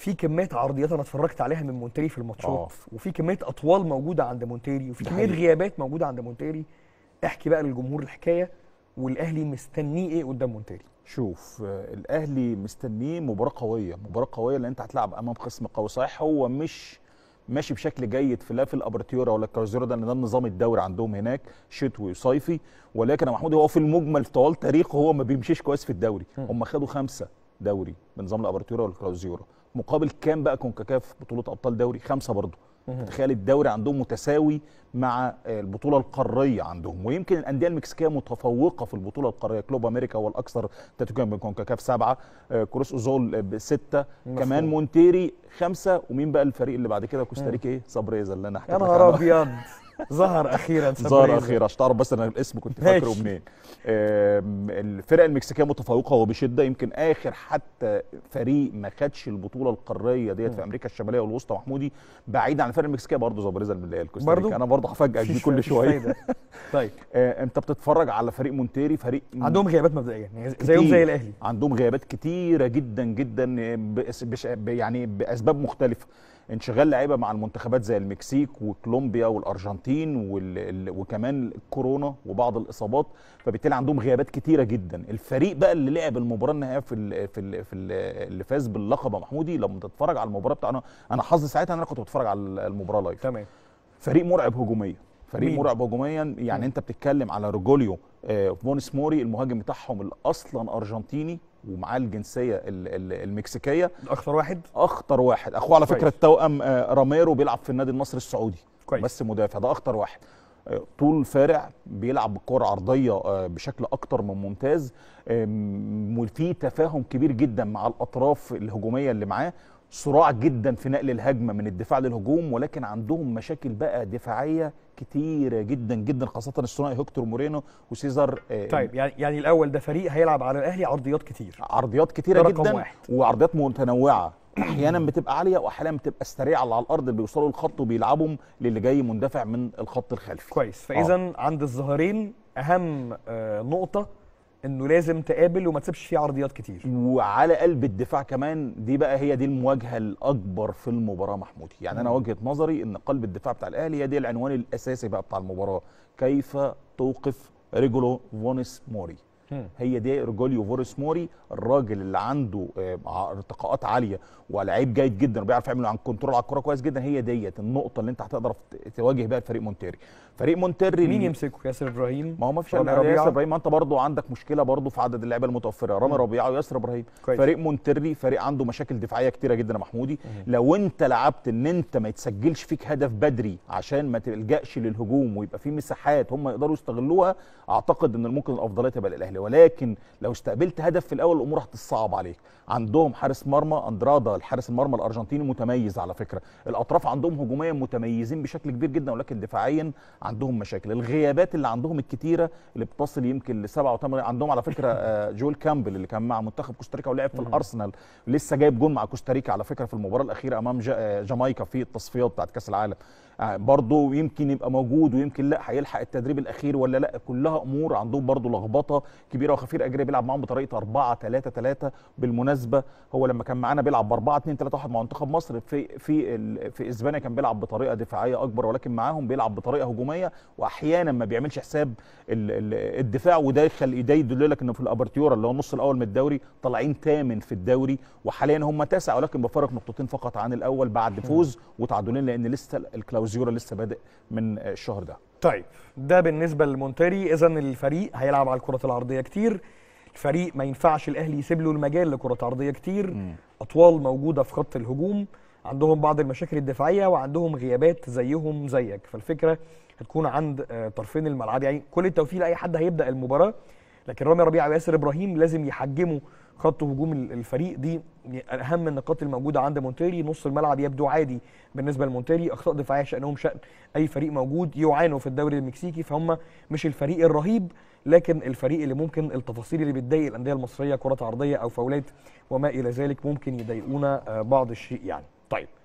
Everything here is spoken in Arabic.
في كميه عرضيات انا اتفرجت عليها من مونتيري في الماتشات آه. وفي كميه اطوال موجوده عند مونتيري وفي كميه غيابات موجوده عند مونتيري احكي بقى للجمهور الحكايه والاهلي مستنيه ايه قدام مونتيري شوف آه، الاهلي مستنيه مباراه قويه مباراه قويه لان انت هتلعب امام خصم قوي صحيح هو مش ماشي بشكل جيد في لا في الابرتيورا ولا الكارزيورا ده ده نظام الدوري عندهم هناك شتوي وصيفي ولكن يا محمود هو في المجمل طوال تاريخه هو ما بيمشيش كويس في الدوري هم خدوا خمسه دوري بنظام الابرتيورا والكلاوزيورا مقابل كام بقى كونكاكاف بطوله ابطال دوري خمسه برضه تخيل الدوري عندهم متساوي مع آه، البطوله القاريه عندهم ويمكن الانديه المكسيكيه متفوقه في البطوله القاريه كلوب امريكا هو الاكثر تتويجا من كونكاكاف سبعه آه، كروس اوزول آه، بسته مفهوم. كمان مونتيري خمسه ومين بقى الفريق اللي بعد كده كوستاريكا ايه صبري اللي انا حكيت يا نهار ابيض ظهر اخيرا ظهر اخيرا عشان تعرف بس انا الاسم كنت فاكره منين الفرق المكسيكيه متفوقه وبشده يمكن اخر حتى فريق ما خدش البطوله القاريه ديت في امريكا الشماليه والوسطى محمودي بعيد عن الفرق المكسيكيه برضه زبريزا الكوستاريكا انا برضه هفاجئك بيه كل شويه طيب آه، انت بتتفرج على فريق مونتيري فريق عندهم غيابات مبدئيا يعني زيهم زي الاهلي عندهم غيابات كتيره جدا جدا آه، يعني باسباب مختلفه انشغال لعيبه مع المنتخبات زي المكسيك وكولومبيا والارجنتين وال... وكمان الكورونا وبعض الاصابات فبالتالي عندهم غيابات كتيره جدا الفريق بقى اللي لعب المباراه النهائيه في ال... في, ال... في اللي فاز باللقب محمودي لما تتفرج على المباراه بتاعنا انا حظي ساعتها ان انا كنت بتفرج على المباراه لايف تمام فريق مرعب هجوميا فريق مرعب هجوميا يعني م. انت بتتكلم على روجوليو بونس آه، موري المهاجم بتاعهم الاصلا ارجنتيني ومعاه الجنسيه المكسيكيه اخطر واحد اخطر واحد اخوه على فكره التوأم آه، راميرو بيلعب في النادي النصر السعودي كويس. بس مدافع ده اخطر واحد طول فارع بيلعب بالكره عرضيه آه، بشكل اكتر من ممتاز وفي تفاهم كبير جدا مع الاطراف الهجوميه اللي معاه صراع جدا في نقل الهجمه من الدفاع للهجوم ولكن عندهم مشاكل بقى دفاعيه كتيره جدا جدا خاصه الثنائي هيكتور مورينو وسيزار طيب يعني يعني الاول ده فريق هيلعب على الاهلي عرضيات كتير عرضيات كتيره جدا واحد. وعرضيات متنوعه احيانا بتبقى عاليه واحيانا بتبقى سريعه على الارض بيوصلوا الخط وبيلعبهم للي جاي مندفع من الخط الخلفي كويس آه. فاذا آه. عند الظهرين اهم نقطه انه لازم تقابل وما تسيبش فيه عرضيات كتير وعلى قلب الدفاع كمان دي بقى هي دي المواجهه الاكبر في المباراه محمود يعني م. انا وجهه نظري ان قلب الدفاع بتاع الاهلي هي دي العنوان الاساسي بقى بتاع المباراه كيف توقف ريجولو فونس موري هي دي ارجوليو فوريس موري الراجل اللي عنده آه، ارتقاءات عاليه ولاعيب جيد جدا وبيعرف يعمل عن كنترول على الكوره كويس جدا هي ديت النقطه اللي انت هتقدر تواجه بيها فريق مونتيري فريق مونتيري مين يمسكه ياسر ابراهيم ما هو ما فيش ياسر ابراهيم ما انت برضه عندك مشكله برضه في عدد اللعيبه المتوفره رامي ربيعه وياسر ابراهيم كويس. فريق مونتيري فريق عنده مشاكل دفاعيه كتيره جدا يا محمودي مم. لو انت لعبت ان انت ما يتسجلش فيك هدف بدري عشان ما تلجاش للهجوم ويبقى في مساحات هم يقدروا يستغلوها اعتقد ان ممكن الافضليه تبقى للاهلي ولكن لو استقبلت هدف في الاول الامور هتصعب عليك عندهم حارس مرمى اندرادا الحارس المرمى الارجنتيني متميز على فكره الاطراف عندهم هجوميا متميزين بشكل كبير جدا ولكن دفاعيا عندهم مشاكل الغيابات اللي عندهم الكتيره اللي بتصل يمكن لسبعه 8 عندهم على فكره آه، جول كامبل اللي كان مع منتخب كوستاريكا ولعب في الارسنال لسه جايب جول مع كوستاريكا على فكره في المباراه الاخيره امام آه، جامايكا في التصفيات بتاعت كاس العالم آه، برضه يمكن يبقى موجود ويمكن لا هيلحق التدريب الاخير ولا لا كلها امور عندهم برضه لخبطه كبيره وخفير اجريه بيلعب معاهم بطريقه 4 3 3 بالمناسبه هو لما كان معانا بيلعب ب 4 2 3 1 مع منتخب مصر في في في اسبانيا كان بيلعب بطريقه دفاعيه اكبر ولكن معاهم بيلعب بطريقه هجوميه واحيانا ما بيعملش حساب الدفاع وده يخلي يدل لك انه في الابرتيورا اللي هو النص الاول من الدوري طالعين ثامن في الدوري وحاليا هم تاسع ولكن بفرق نقطتين فقط عن الاول بعد فوز وتعادلين لان لسه الكلاوزيورا لسه بادئ من الشهر ده طيب ده بالنسبه لمونتري اذا الفريق هيلعب على الكرات العرضيه كتير الفريق ما ينفعش الاهلي يسيب له المجال لكرات عرضيه كتير م. اطوال موجوده في خط الهجوم عندهم بعض المشاكل الدفاعيه وعندهم غيابات زيهم زيك فالفكره هتكون عند آه، طرفين الملعب يعني كل التوفيق لاي حد هيبدا المباراه لكن رامي ربيعه وياسر ابراهيم لازم يحجموا خط هجوم الفريق دي اهم النقاط الموجوده عند مونتيري نص الملعب يبدو عادي بالنسبه لمونتيري اخطاء دفاعيه شانهم شان اي فريق موجود يعانوا في الدوري المكسيكي فهم مش الفريق الرهيب لكن الفريق اللي ممكن التفاصيل اللي بتضايق الانديه المصريه كرات عرضيه او فاولات وما الى ذلك ممكن يضايقونا آه، بعض الشيء يعني طيب